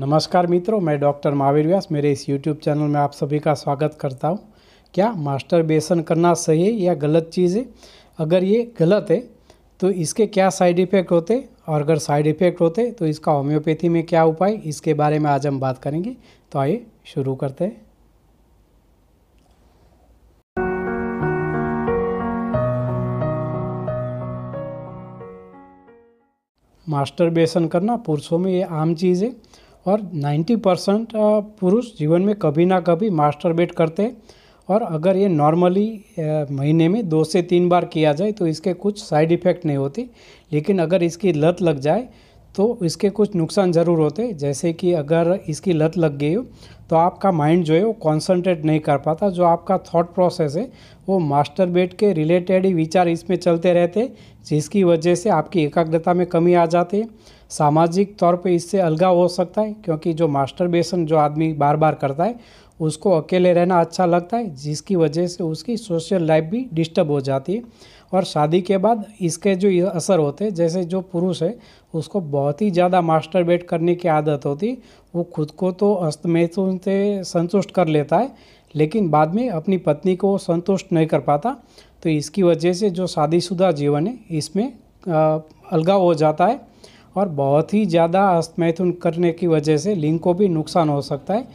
नमस्कार मित्रों मैं डॉक्टर महावीर व्यास मेरे इस यूट्यूब चैनल में आप सभी का स्वागत करता हूँ क्या मास्टर बेसन करना सही है या गलत चीज़ है अगर ये गलत है तो इसके क्या साइड इफ़ेक्ट होते और अगर साइड इफ़ेक्ट होते तो इसका होम्योपैथी में क्या उपाय इसके बारे में आज हम बात करेंगे तो आइए शुरू करते हैं मास्टर बेसन करना पुरुषों में ये आम चीज़ है और 90 परसेंट पुरुष जीवन में कभी ना कभी मास्टरबेट करते हैं और अगर ये नॉर्मली महीने में दो से तीन बार किया जाए तो इसके कुछ साइड इफ़ेक्ट नहीं होते लेकिन अगर इसकी लत लग जाए तो इसके कुछ नुकसान ज़रूर होते जैसे कि अगर इसकी लत लग गई हो तो आपका माइंड जो है वो कॉन्सनट्रेट नहीं कर पाता जो आपका थॉट प्रोसेस है वो मास्टर बेट के रिलेटेड ही विचार इसमें चलते रहते जिसकी वजह से आपकी एकाग्रता में कमी आ जाती है सामाजिक तौर पे इससे अलगा हो सकता है क्योंकि जो बेसन जो आदमी बार बार करता है उसको अकेले रहना अच्छा लगता है जिसकी वजह से उसकी सोशल लाइफ भी डिस्टर्ब हो जाती है और शादी के बाद इसके जो असर होते हैं जैसे जो पुरुष है उसको बहुत ही ज़्यादा मास्टरबेट करने की आदत होती वो खुद को तो अस्तमेतों से संतुष्ट कर लेता है लेकिन बाद में अपनी पत्नी को संतुष्ट नहीं कर पाता तो इसकी वजह से जो शादीशुदा जीवन है इसमें अलगाव हो जाता है और बहुत ही ज़्यादा अस्तमैथुन करने की वजह से लिंग को भी नुकसान हो सकता है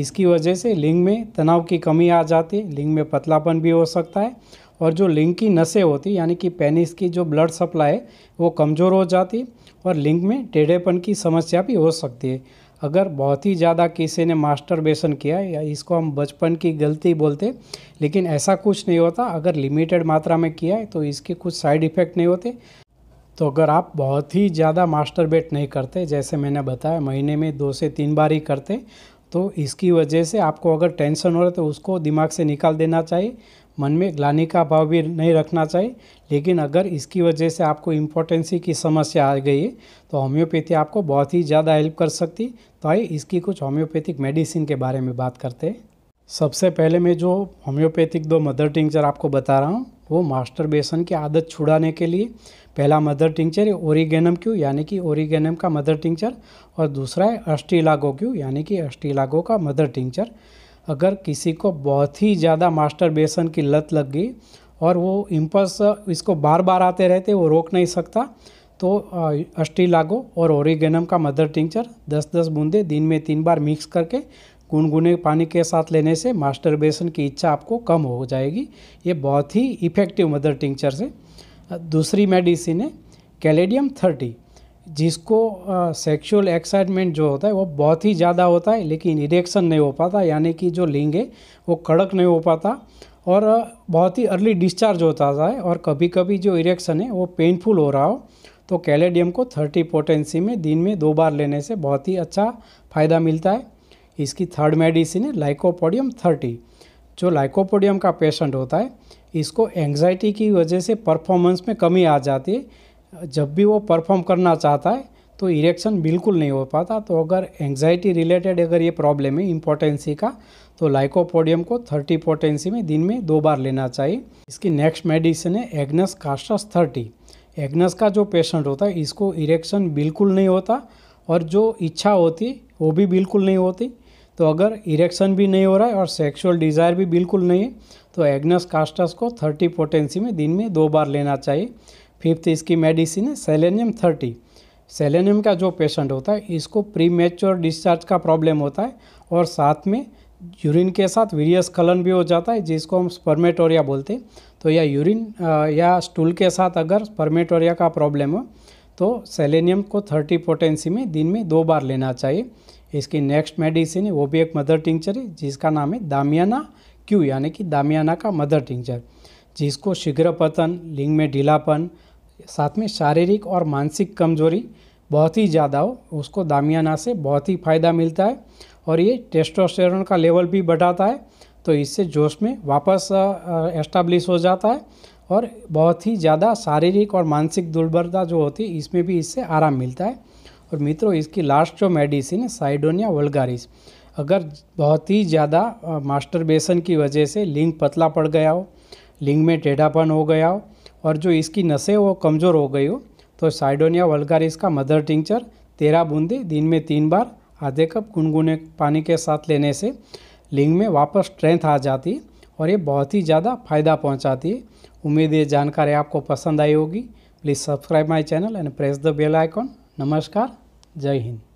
इसकी वजह से लिंग में तनाव की कमी आ जाती है लिंग में पतलापन भी हो सकता है और जो लिंग की नसें होती यानी कि पेनिस की जो ब्लड सप्लाई है वो कमज़ोर हो जाती और लिंग में टेढ़ेपन की समस्या भी हो सकती है अगर बहुत ही ज़्यादा किसी ने मास्टर बेसन किया या इसको हम बचपन की गलती बोलते लेकिन ऐसा कुछ नहीं होता अगर लिमिटेड मात्रा में किया है तो इसके कुछ साइड इफ़ेक्ट नहीं होते तो अगर आप बहुत ही ज़्यादा मास्टर बेट नहीं करते जैसे मैंने बताया महीने में दो से तीन बार ही करते तो इसकी वजह से आपको अगर टेंशन हो रहा है तो उसको दिमाग से निकाल देना चाहिए मन में ग्लानी का भाव भी नहीं रखना चाहिए लेकिन अगर इसकी वजह से आपको इम्पोर्टेंसी की समस्या आ गई है तो होम्योपैथी आपको बहुत ही ज़्यादा हेल्प कर सकती तो आइए इसकी कुछ होम्योपैथिक मेडिसिन के बारे में बात करते हैं सबसे पहले मैं जो होम्योपैथिक दो मदर टिंचर आपको बता रहा हूँ वो मास्टर बेसन की आदत छुड़ाने के लिए पहला मदर टिंचर ओरिगेनम क्यू यानी कि ओरिगेनम का मदर टिंचर और दूसरा है अष्टिलागो क्यू यानी कि अष्टिलागो का मदर टिंचर अगर किसी को बहुत ही ज़्यादा मास्टर बेसन की लत लग गई और वो इम्पल्स इसको बार बार आते रहते वो रोक नहीं सकता तो अष्टिलागो और ओरिगेनम का मदर टिंचर दस दस बूंदे दिन में तीन बार मिक्स करके गुनगुने पानी के साथ लेने से बेसन की इच्छा आपको कम हो जाएगी ये बहुत ही इफ़ेक्टिव मदर टिंचर से दूसरी मेडिसिन है कैलेडियम थर्टी जिसको सेक्सुअल एक्साइटमेंट जो होता है वो बहुत ही ज़्यादा होता है लेकिन इरेक्शन नहीं हो पाता यानी कि जो लिंग है वो कड़क नहीं हो पाता और बहुत ही अर्ली डिस्चार्ज होता है और कभी कभी जो इरेक्शन है वो पेनफुल हो रहा हो तो कैलेडियम को थर्टी पोटेंसी में दिन में दो बार लेने से बहुत ही अच्छा फ़ायदा मिलता है इसकी थर्ड मेडिसिन है लाइकोपोडियम थर्टी जो लाइकोपोडियम का पेशेंट होता है इसको एंग्जाइटी की वजह से परफॉर्मेंस में कमी आ जाती है जब भी वो परफॉर्म करना चाहता है तो इरेक्शन बिल्कुल नहीं हो पाता तो अगर एंग्जाइटी रिलेटेड अगर ये प्रॉब्लम है इम्पोर्टेंसी का तो लाइकोपोडियम को थर्टी पोटेंसी में दिन में दो बार लेना चाहिए इसकी नेक्स्ट मेडिसिन है एग्नस कास्टस थर्टी एग्नस का जो पेशेंट होता है इसको इरेक्शन बिल्कुल नहीं होता और जो इच्छा होती वो भी बिल्कुल नहीं होती तो अगर इरेक्शन भी नहीं हो रहा है और सेक्सुअल डिज़ायर भी बिल्कुल नहीं है तो एग्नस कास्टस को 30 पोटेंसी में दिन में दो बार लेना चाहिए फिफ्थ इसकी मेडिसिन है सेलेनियम 30 सेलेनियम का जो पेशेंट होता है इसको प्री मेच्योर डिस्चार्ज का प्रॉब्लम होता है और साथ में यूरिन के साथ वीरियस खलन भी हो जाता है जिसको हम स्पर्मेटोरिया बोलते हैं तो या यूरिन या स्टूल के साथ अगर स्पर्मेटोरिया का प्रॉब्लम हो तो सेलेनियम को 30 पोटेंसी में दिन में दो बार लेना चाहिए इसकी नेक्स्ट मेडिसिन है वो भी एक मदर टिंचर है जिसका नाम है दामियाना क्यू यानी कि दामियाना का मदर टिंचर जिसको शीघ्र पतन लिंग में ढीलापन साथ में शारीरिक और मानसिक कमजोरी बहुत ही ज़्यादा हो उसको दामियाना से बहुत ही फ़ायदा मिलता है और ये टेस्टोस्टेरोन का लेवल भी बढ़ाता है तो इससे जोश में वापस एस्टाब्लिश हो जाता है और बहुत ही ज़्यादा शारीरिक और मानसिक दुर्बलता जो होती है इसमें भी इससे आराम मिलता है और मित्रों इसकी लास्ट जो मेडिसिन है साइडोनिया वल्गारिस अगर बहुत ही ज़्यादा बेसन की वजह से लिंग पतला पड़ गया हो लिंग में टेढ़ापन हो गया हो और जो इसकी नसें वो कमज़ोर हो गई हो तो साइडोनिया वलगारिस का मदर टिंचर तेरह बूंदी दिन में तीन बार आधे कप गुनगुने पानी के साथ लेने से लिंग में वापस स्ट्रेंथ आ जाती है और ये बहुत ही ज़्यादा फायदा पहुँचाती है उम्मीद ये जानकारी आपको पसंद आई होगी please subscribe my channel and press the bell icon नमस्कार जय हिंद